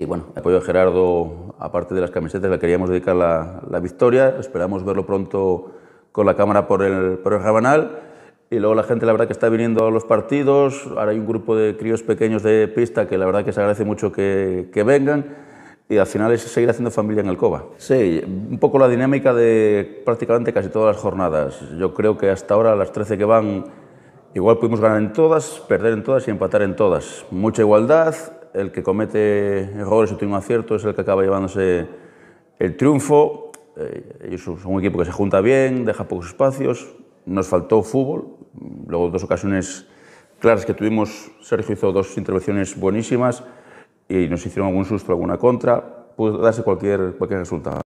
Y bueno, el apoyo de Gerardo, aparte de las camisetas, le queríamos dedicar la, la victoria. Esperamos verlo pronto con la cámara por el, por el Jabanal. Y luego la gente, la verdad, que está viniendo a los partidos. Ahora hay un grupo de críos pequeños de pista que la verdad que se agradece mucho que, que vengan y al final es seguir haciendo familia en el COBA. Sí, un poco la dinámica de prácticamente casi todas las jornadas. Yo creo que hasta ahora las 13 que van, igual pudimos ganar en todas, perder en todas y empatar en todas. Mucha igualdad, el que comete errores o tiene un acierto es el que acaba llevándose el triunfo. Eh, ellos son un equipo que se junta bien, deja pocos espacios. Nos faltó fútbol. Luego dos ocasiones claras que tuvimos, Sergio hizo dos intervenciones buenísimas y nos hicieron algún susto, alguna contra. Pudo darse cualquier, cualquier resultado.